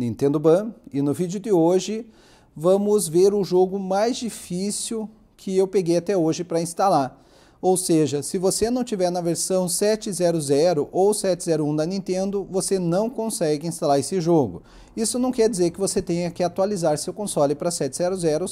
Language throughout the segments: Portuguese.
Nintendo Ban e no vídeo de hoje vamos ver o jogo mais difícil que eu peguei até hoje para instalar. Ou seja, se você não tiver na versão 7.0.0 ou 7.0.1 da Nintendo, você não consegue instalar esse jogo. Isso não quer dizer que você tenha que atualizar seu console para 7.0.0 ou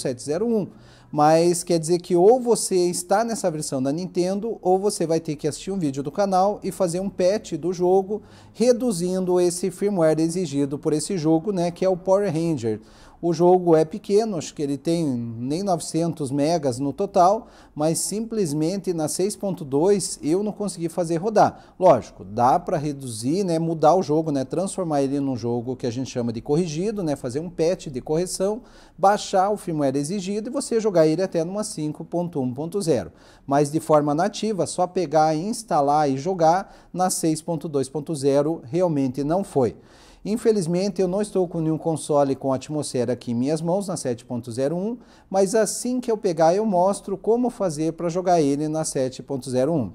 7.0.1, mas quer dizer que ou você está nessa versão da Nintendo, ou você vai ter que assistir um vídeo do canal e fazer um patch do jogo, reduzindo esse firmware exigido por esse jogo, né, que é o Power Ranger. O jogo é pequeno, acho que ele tem nem 900 megas no total, mas simplesmente na 6.2 eu não consegui fazer rodar. Lógico, dá para reduzir, né, mudar o jogo, né, transformar ele num jogo que a gente chama de corrigido, né, fazer um patch de correção, baixar o firmware exigido e você jogar jogar ele até numa 5.1.0, mas de forma nativa, só pegar, instalar e jogar na 6.2.0 realmente não foi. Infelizmente, eu não estou com nenhum console com atmosfera aqui em minhas mãos, na 7.01, mas assim que eu pegar eu mostro como fazer para jogar ele na 7.01.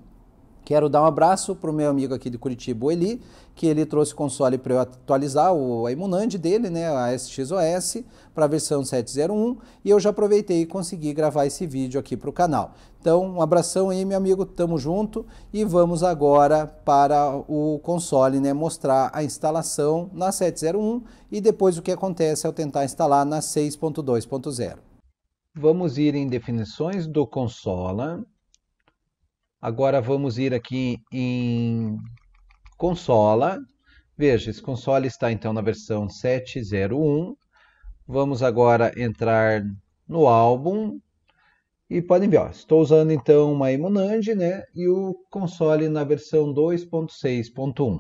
Quero dar um abraço para o meu amigo aqui de Curitiba, o Eli, que ele trouxe o console para eu atualizar, o Imunand dele, né, a SXOS, para a versão 701, e eu já aproveitei e consegui gravar esse vídeo aqui para o canal. Então, um abração aí, meu amigo, tamo junto, e vamos agora para o console, né, mostrar a instalação na 701 e depois o que acontece ao tentar instalar na 6.2.0. Vamos ir em definições do consola, Agora vamos ir aqui em consola. Veja, esse console está então na versão 7.01. Vamos agora entrar no álbum. E podem ver, ó, estou usando então uma Emunand, né? E o console na versão 2.6.1.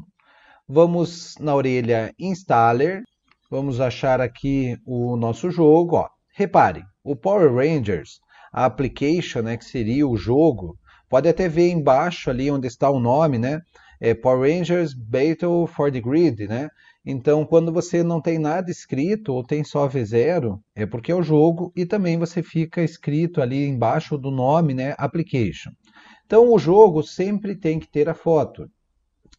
Vamos na orelha Installer. Vamos achar aqui o nosso jogo, ó. Repare, o Power Rangers, a application, né, que seria o jogo, Pode até ver embaixo ali onde está o nome, né? É Power Rangers Battle for the Grid, né? Então, quando você não tem nada escrito ou tem só V0, é porque é o jogo e também você fica escrito ali embaixo do nome, né? Application. Então, o jogo sempre tem que ter a foto.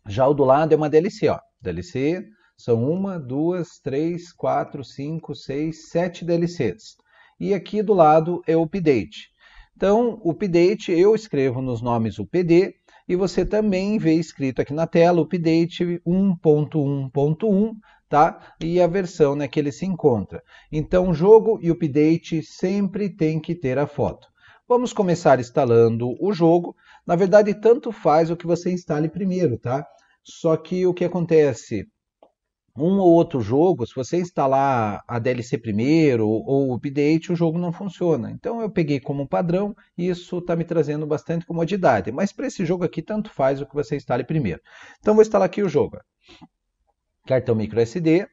Já o do lado é uma DLC, ó. DLC são uma, duas, três, quatro, cinco, seis, sete DLCs. E aqui do lado é o update. Então, update, eu escrevo nos nomes UPD, e você também vê escrito aqui na tela update 1.1.1, tá? E a versão né, que ele se encontra. Então, jogo e update sempre tem que ter a foto. Vamos começar instalando o jogo. Na verdade, tanto faz o que você instale primeiro, tá? Só que o que acontece? um ou outro jogo, se você instalar a DLC primeiro ou o update, o jogo não funciona. Então eu peguei como padrão e isso está me trazendo bastante comodidade. Mas para esse jogo aqui, tanto faz o que você instale primeiro. Então vou instalar aqui o jogo. Cartão micro SD.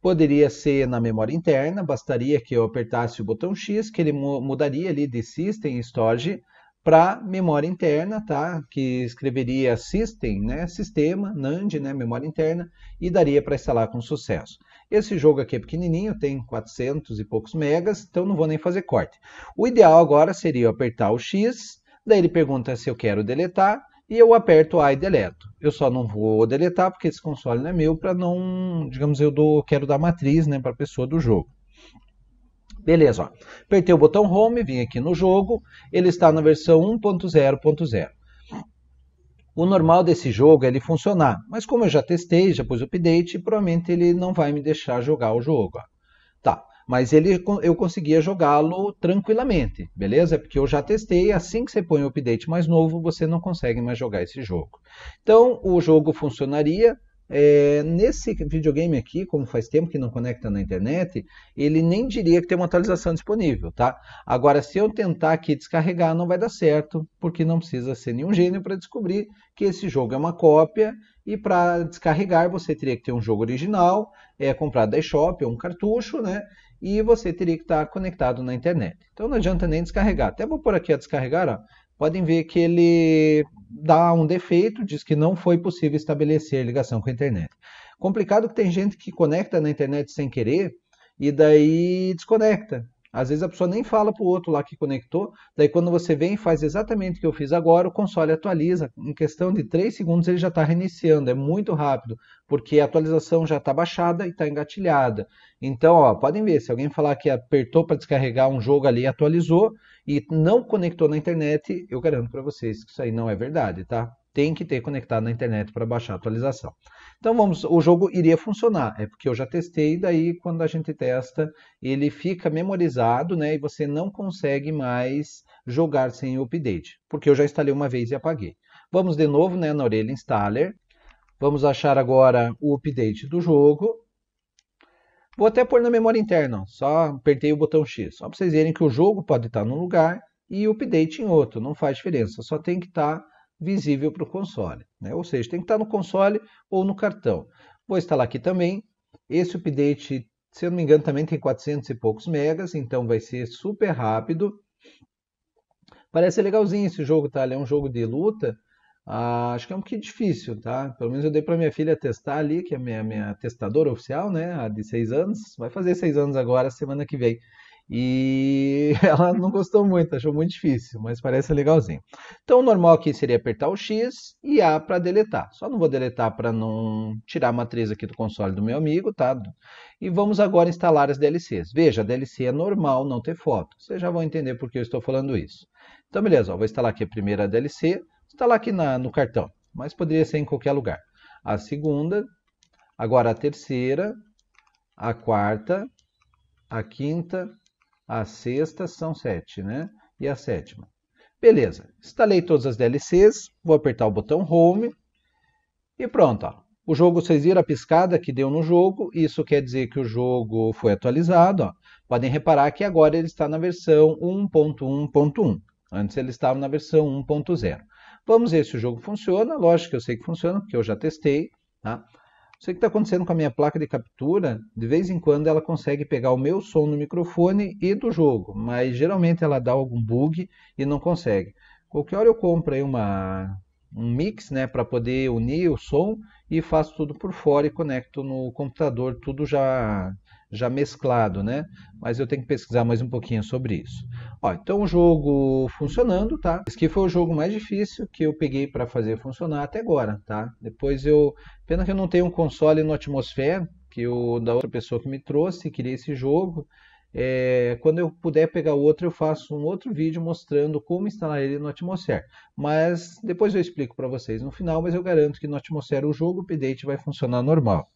Poderia ser na memória interna, bastaria que eu apertasse o botão X, que ele mudaria ali de System Storage para memória interna, tá? Que escreveria system, né? Sistema, NAND, né? Memória interna e daria para instalar com sucesso. Esse jogo aqui é pequenininho, tem 400 e poucos megas, então não vou nem fazer corte. O ideal agora seria eu apertar o X, daí ele pergunta se eu quero deletar e eu aperto A e deleto. Eu só não vou deletar porque esse console não é meu para não, digamos, eu dou, quero dar matriz, né, para a pessoa do jogo. Beleza, ó. apertei o botão Home, vim aqui no jogo, ele está na versão 1.0.0. O normal desse jogo é ele funcionar, mas como eu já testei, já pus o update, provavelmente ele não vai me deixar jogar o jogo. Ó. Tá, mas ele, eu conseguia jogá-lo tranquilamente, beleza? Porque eu já testei, assim que você põe o update mais novo, você não consegue mais jogar esse jogo. Então, o jogo funcionaria, é, nesse videogame aqui, como faz tempo que não conecta na internet, ele nem diria que tem uma atualização disponível, tá? Agora, se eu tentar aqui descarregar, não vai dar certo, porque não precisa ser nenhum gênio para descobrir que esse jogo é uma cópia e para descarregar você teria que ter um jogo original, é comprado da eShop, é um cartucho, né? E você teria que estar tá conectado na internet. Então não adianta nem descarregar. Até vou por aqui a descarregar, ó podem ver que ele dá um defeito, diz que não foi possível estabelecer ligação com a internet. Complicado que tem gente que conecta na internet sem querer e daí desconecta. Às vezes a pessoa nem fala para o outro lá que conectou, daí quando você vem e faz exatamente o que eu fiz agora, o console atualiza. Em questão de 3 segundos ele já está reiniciando, é muito rápido, porque a atualização já está baixada e está engatilhada. Então, ó, podem ver, se alguém falar que apertou para descarregar um jogo ali atualizou e não conectou na internet, eu garanto para vocês que isso aí não é verdade, tá? tem que ter conectado na internet para baixar a atualização. Então vamos, o jogo iria funcionar, é porque eu já testei, daí quando a gente testa, ele fica memorizado, né, e você não consegue mais jogar sem o update, porque eu já instalei uma vez e apaguei. Vamos de novo, né, na orelha installer. Vamos achar agora o update do jogo. Vou até pôr na memória interna, só apertei o botão X, só para vocês verem que o jogo pode estar num lugar e o update em outro, não faz diferença, só tem que estar tá visível para o console. Né? Ou seja, tem que estar no console ou no cartão. Vou instalar aqui também. Esse update, se eu não me engano, também tem 400 e poucos megas, então vai ser super rápido. Parece legalzinho esse jogo, tá? Ele é um jogo de luta. Ah, acho que é um pouquinho difícil, tá? Pelo menos eu dei para minha filha testar ali, que é a minha, minha testadora oficial, né? A de 6 anos. Vai fazer 6 anos agora, semana que vem. E ela não gostou muito, achou muito difícil, mas parece legalzinho. Então, o normal aqui seria apertar o X e A para deletar. Só não vou deletar para não tirar a matriz aqui do console do meu amigo, tá? E vamos agora instalar as DLCs. Veja, a DLC é normal não ter foto. Vocês já vão entender por que eu estou falando isso. Então, beleza, ó, vou instalar aqui a primeira DLC, instalar aqui na, no cartão, mas poderia ser em qualquer lugar. A segunda, agora a terceira, a quarta, a quinta, a sexta são sete, né? E a sétima. Beleza, instalei todas as DLCs, vou apertar o botão Home e pronto. Ó. O jogo, vocês viram a piscada que deu no jogo, isso quer dizer que o jogo foi atualizado. Ó. Podem reparar que agora ele está na versão 1.1.1, antes ele estava na versão 1.0. Vamos ver se o jogo funciona, lógico que eu sei que funciona, porque eu já testei. Tá? sei o que está acontecendo com a minha placa de captura, de vez em quando ela consegue pegar o meu som do microfone e do jogo, mas geralmente ela dá algum bug e não consegue. Qualquer hora eu compro aí uma, um mix né, para poder unir o som e faço tudo por fora e conecto no computador, tudo já, já mesclado, né? mas eu tenho que pesquisar mais um pouquinho sobre isso. Ó, então o jogo funcionando, tá? Esse aqui foi o jogo mais difícil que eu peguei para fazer funcionar até agora, tá? Depois eu... Pena que eu não tenho um console no Atmosfer que o da outra pessoa que me trouxe, queria esse jogo. É, quando eu puder pegar outro, eu faço um outro vídeo mostrando como instalar ele no Atmosfer. Mas depois eu explico para vocês no final, mas eu garanto que no Atmosfer o jogo update vai funcionar normal.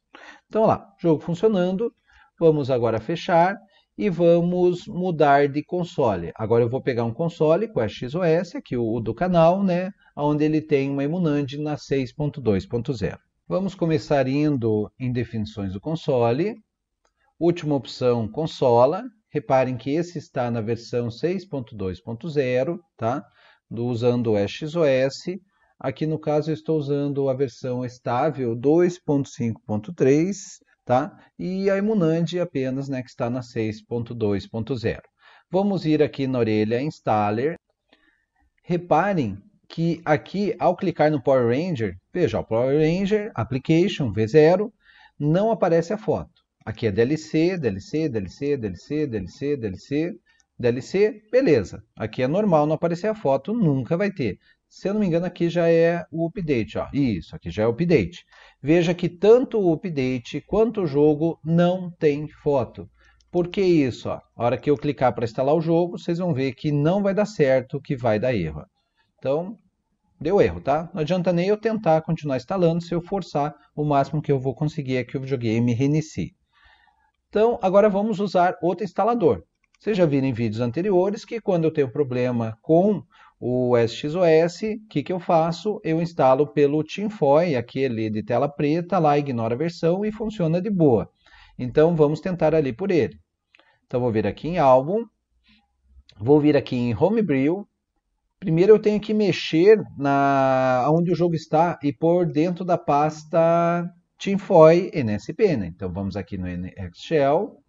Então lá, jogo funcionando. Vamos agora fechar e vamos mudar de console. Agora eu vou pegar um console com a XOS, aqui é o, do canal, né, onde ele tem uma Emunand na 6.2.0. Vamos começar indo em definições do console. Última opção, consola. Reparem que esse está na versão 6.2.0, tá? Do, usando o XOS. Aqui no caso eu estou usando a versão estável 2.5.3 tá? E a Emunand apenas, né, que está na 6.2.0. Vamos ir aqui na orelha Installer. Reparem que aqui, ao clicar no Power Ranger, veja, o Power Ranger Application V0 não aparece a foto. Aqui é DLC, DLC, DLC, DLC, DLC, DLC, DLC, beleza. Aqui é normal não aparecer a foto, nunca vai ter. Se eu não me engano, aqui já é o update. Ó. Isso, aqui já é o update. Veja que tanto o update quanto o jogo não tem foto. Por que isso? Ó? A hora que eu clicar para instalar o jogo, vocês vão ver que não vai dar certo, que vai dar erro. Então, deu erro, tá? Não adianta nem eu tentar continuar instalando, se eu forçar, o máximo que eu vou conseguir é que o videogame reinicie. Então, agora vamos usar outro instalador. Vocês já viram em vídeos anteriores que quando eu tenho problema com o SXOS, o que, que eu faço? Eu instalo pelo TINFOI, aquele de tela preta, lá ignora a versão e funciona de boa. Então vamos tentar ali por ele. Então vou vir aqui em álbum, vou vir aqui em Homebrew. Primeiro eu tenho que mexer na onde o jogo está e pôr dentro da pasta TINFOI NSP. Né? Então vamos aqui no nxshell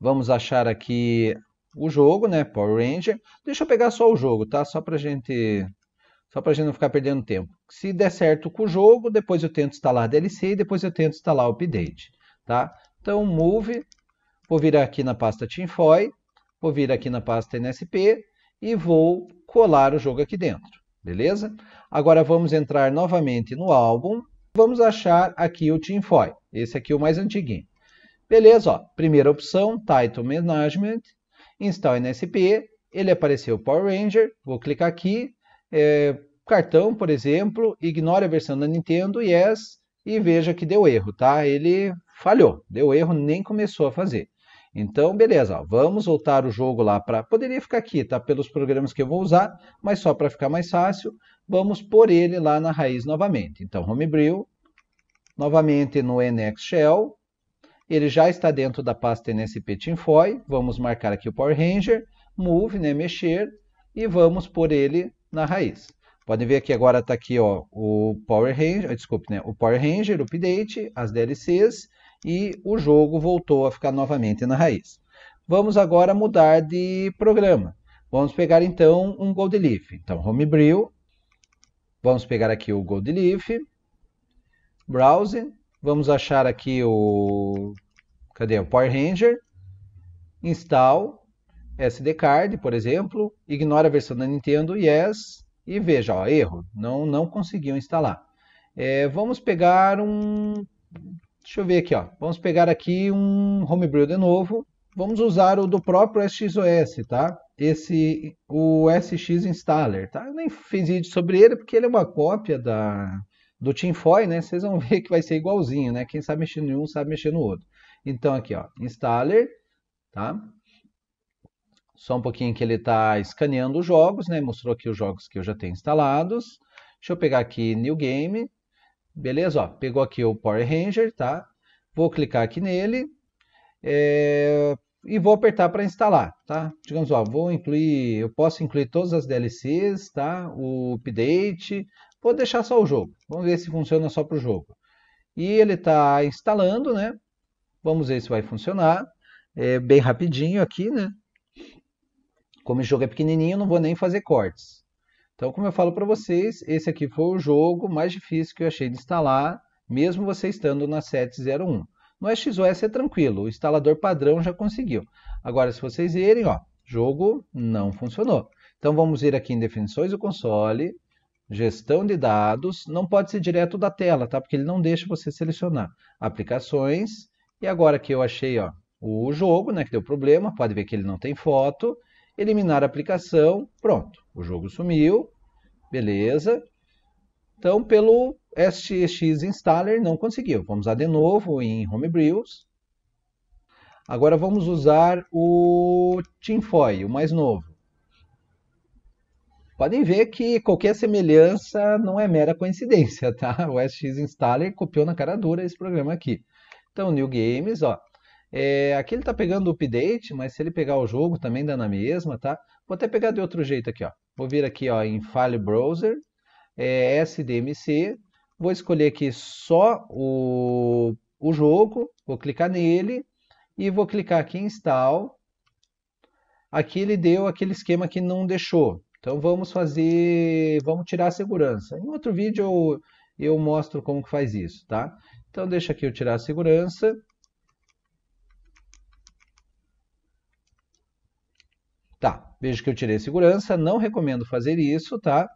Vamos achar aqui o jogo, né? Power Ranger. Deixa eu pegar só o jogo, tá? Só pra gente. Só pra gente não ficar perdendo tempo. Se der certo com o jogo, depois eu tento instalar a DLC e depois eu tento instalar o update, tá? Então, move, vou vir aqui na pasta Tinfoy, vou vir aqui na pasta NSP e vou colar o jogo aqui dentro, beleza? Agora vamos entrar novamente no álbum, vamos achar aqui o Tinfoy, esse aqui é o mais antiguinho. Beleza, ó, primeira opção, Title Management, Install NSP, ele apareceu Power Ranger, vou clicar aqui, é, cartão, por exemplo, ignore a versão da Nintendo, yes, e veja que deu erro, tá? Ele falhou, deu erro, nem começou a fazer. Então, beleza, ó, vamos voltar o jogo lá para... Poderia ficar aqui, tá? Pelos programas que eu vou usar, mas só para ficar mais fácil, vamos pôr ele lá na raiz novamente. Então, Homebrew, novamente no NX Shell, ele já está dentro da pasta NSP Tinfoil. Vamos marcar aqui o Power Ranger, Move, né, mexer, e vamos por ele na raiz. Podem ver que agora está aqui ó, o Power Ranger, ah, desculpe, né, o Power Ranger, o update, as DLCs, e o jogo voltou a ficar novamente na raiz. Vamos agora mudar de programa. Vamos pegar então um Gold Leaf. Então, Homebrew. Vamos pegar aqui o Gold Leaf. Browse. Vamos achar aqui o. Cadê? O Power Ranger. Install SD card, por exemplo. Ignora a versão da Nintendo. Yes. E veja, ó, erro. Não, não conseguiu instalar. É, vamos pegar um. Deixa eu ver aqui, ó. Vamos pegar aqui um Homebrew de novo. Vamos usar o do próprio SXOS, tá? Esse, o SX Installer, tá? Eu nem fiz vídeo sobre ele porque ele é uma cópia da, do Tinfoy, né? Vocês vão ver que vai ser igualzinho, né? Quem sabe mexer em um sabe mexer no outro. Então aqui, ó, installer, tá? Só um pouquinho que ele está escaneando os jogos, né? Mostrou aqui os jogos que eu já tenho instalados. Deixa eu pegar aqui New Game, beleza? Ó, pegou aqui o Power Ranger, tá? Vou clicar aqui nele é... e vou apertar para instalar, tá? Digamos, ó, vou incluir, eu posso incluir todas as DLCs, tá? O update, Vou deixar só o jogo. Vamos ver se funciona só para o jogo. E ele está instalando, né? Vamos ver se vai funcionar. É bem rapidinho aqui, né? Como o jogo é pequenininho, não vou nem fazer cortes. Então, como eu falo para vocês, esse aqui foi o jogo mais difícil que eu achei de instalar, mesmo você estando na 701. No XOS é tranquilo, o instalador padrão já conseguiu. Agora, se vocês irem, ó, jogo não funcionou. Então, vamos ir aqui em definições do console, Gestão de dados não pode ser direto da tela, tá? Porque ele não deixa você selecionar aplicações. E agora que eu achei, ó, o jogo, né, que deu problema, pode ver que ele não tem foto. Eliminar a aplicação, pronto, o jogo sumiu, beleza. Então, pelo STX Installer não conseguiu. Vamos usar de novo em Homebrews. Agora vamos usar o Tinfoil, o mais novo podem ver que qualquer semelhança não é mera coincidência, tá? O SX Installer copiou na cara dura esse programa aqui. Então, New Games, ó. É, aqui ele tá pegando o update, mas se ele pegar o jogo também dá na mesma, tá? Vou até pegar de outro jeito aqui, ó. Vou vir aqui, ó, em File Browser, é, SDMC. Vou escolher aqui só o, o jogo, vou clicar nele e vou clicar aqui em Install. Aqui ele deu aquele esquema que não deixou, então vamos fazer, vamos tirar a segurança. Em outro vídeo eu, eu mostro como que faz isso, tá? Então deixa aqui eu tirar a segurança. Tá, vejo que eu tirei a segurança, não recomendo fazer isso, tá?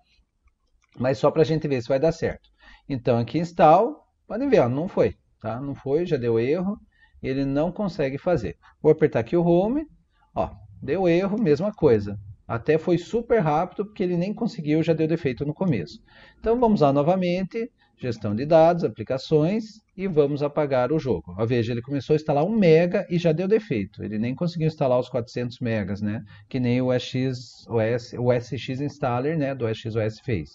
Mas só para a gente ver se vai dar certo. Então aqui install, podem ver, ó, não foi, tá? Não foi, já deu erro, ele não consegue fazer. Vou apertar aqui o home, ó, deu erro, mesma coisa. Até foi super rápido, porque ele nem conseguiu, já deu defeito no começo. Então vamos lá novamente, gestão de dados, aplicações, e vamos apagar o jogo. Ó, veja, ele começou a instalar um mega e já deu defeito. Ele nem conseguiu instalar os 400 megas, né? Que nem o, SX, OS, o SX Installer né? do SXOS fez.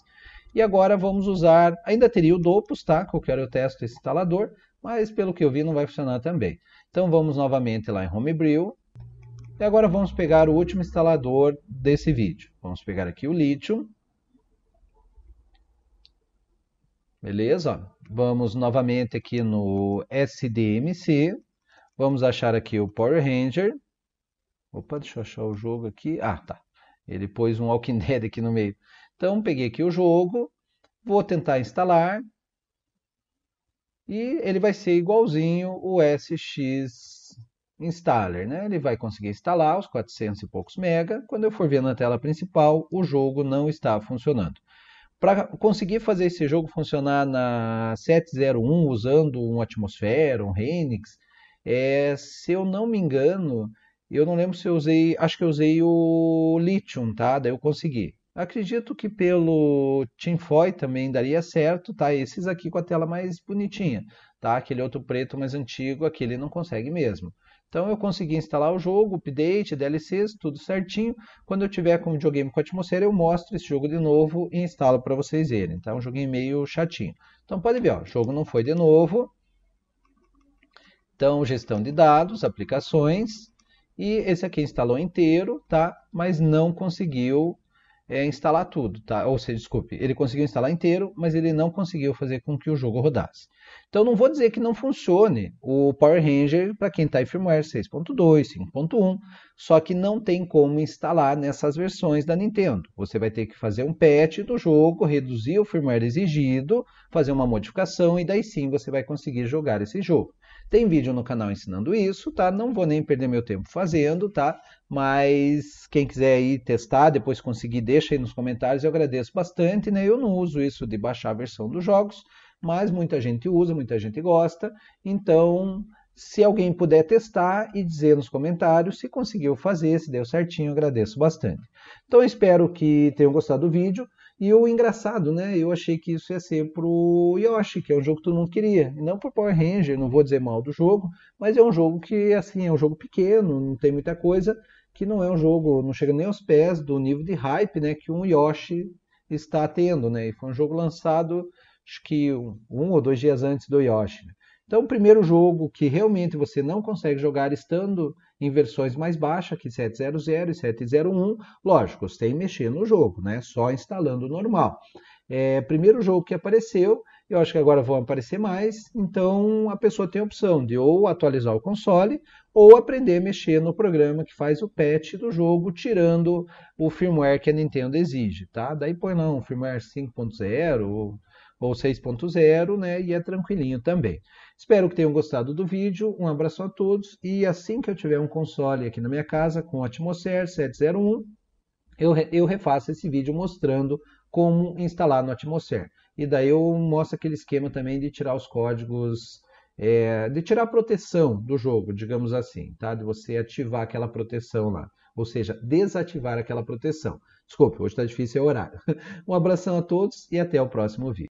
E agora vamos usar, ainda teria o Dopus, tá? Que eu eu testo esse instalador, mas pelo que eu vi não vai funcionar também. Então vamos novamente lá em Homebrew, e agora vamos pegar o último instalador desse vídeo. Vamos pegar aqui o Lithium. Beleza? Vamos novamente aqui no SDMC. Vamos achar aqui o Power Ranger. Opa, deixa eu achar o jogo aqui. Ah, tá. Ele pôs um Walking Dead aqui no meio. Então, peguei aqui o jogo. Vou tentar instalar. E ele vai ser igualzinho o SX installer, né? Ele vai conseguir instalar os 400 e poucos mega. Quando eu for ver na tela principal, o jogo não está funcionando. Para conseguir fazer esse jogo funcionar na 701 usando um Atmosfera, um Renix, é, se eu não me engano, eu não lembro se eu usei, acho que eu usei o Lithium, tá? Daí eu consegui. Acredito que pelo Tinfoy também daria certo, tá? Esses aqui com a tela mais bonitinha, tá? Aquele outro preto mais antigo, aquele não consegue mesmo. Então eu consegui instalar o jogo, update, DLCs, tudo certinho. Quando eu tiver com o videogame com a atmosfera, eu mostro esse jogo de novo e instalo para vocês verem. Então Um joguinho meio chatinho. Então pode ver, ó, o jogo não foi de novo. Então gestão de dados, aplicações. E esse aqui instalou inteiro, tá? mas não conseguiu é, instalar tudo, tá? Ou seja, desculpe, ele conseguiu instalar inteiro, mas ele não conseguiu fazer com que o jogo rodasse. Então não vou dizer que não funcione o Power Ranger para quem está em firmware 6.2, 5.1, só que não tem como instalar nessas versões da Nintendo. Você vai ter que fazer um patch do jogo, reduzir o firmware exigido, fazer uma modificação e daí sim você vai conseguir jogar esse jogo. Tem vídeo no canal ensinando isso, tá? Não vou nem perder meu tempo fazendo, tá? mas quem quiser aí testar, depois conseguir, deixa aí nos comentários, eu agradeço bastante, né? Eu não uso isso de baixar a versão dos jogos, mas muita gente usa, muita gente gosta, então se alguém puder testar e dizer nos comentários se conseguiu fazer, se deu certinho, agradeço bastante. Então espero que tenham gostado do vídeo. E o engraçado, né? Eu achei que isso ia ser pro Yoshi, que é um jogo que todo mundo queria. Não pro Power Ranger, não vou dizer mal do jogo, mas é um jogo que, assim, é um jogo pequeno, não tem muita coisa que não é um jogo, não chega nem aos pés do nível de hype né, que um Yoshi está tendo. Né? E foi um jogo lançado, acho que um, um ou dois dias antes do Yoshi. Né? Então, o primeiro jogo que realmente você não consegue jogar estando em versões mais baixas, que 7.00 e 7.01, lógico, sem mexer no jogo, né? só instalando normal. É, primeiro jogo que apareceu eu acho que agora vão aparecer mais, então a pessoa tem a opção de ou atualizar o console ou aprender a mexer no programa que faz o patch do jogo, tirando o firmware que a Nintendo exige, tá? Daí põe lá um firmware 5.0 ou, 6.0, né? E é tranquilinho também. Espero que tenham gostado do vídeo, um abraço a todos e assim que eu tiver um console aqui na minha casa com o Atmosfer 701, eu, eu refaço esse vídeo mostrando como instalar no Atmosphere. E daí eu mostro aquele esquema também de tirar os códigos, é, de tirar a proteção do jogo, digamos assim, tá? De você ativar aquela proteção lá. Ou seja, desativar aquela proteção. Desculpe, hoje está difícil é horário. Um abração a todos e até o próximo vídeo.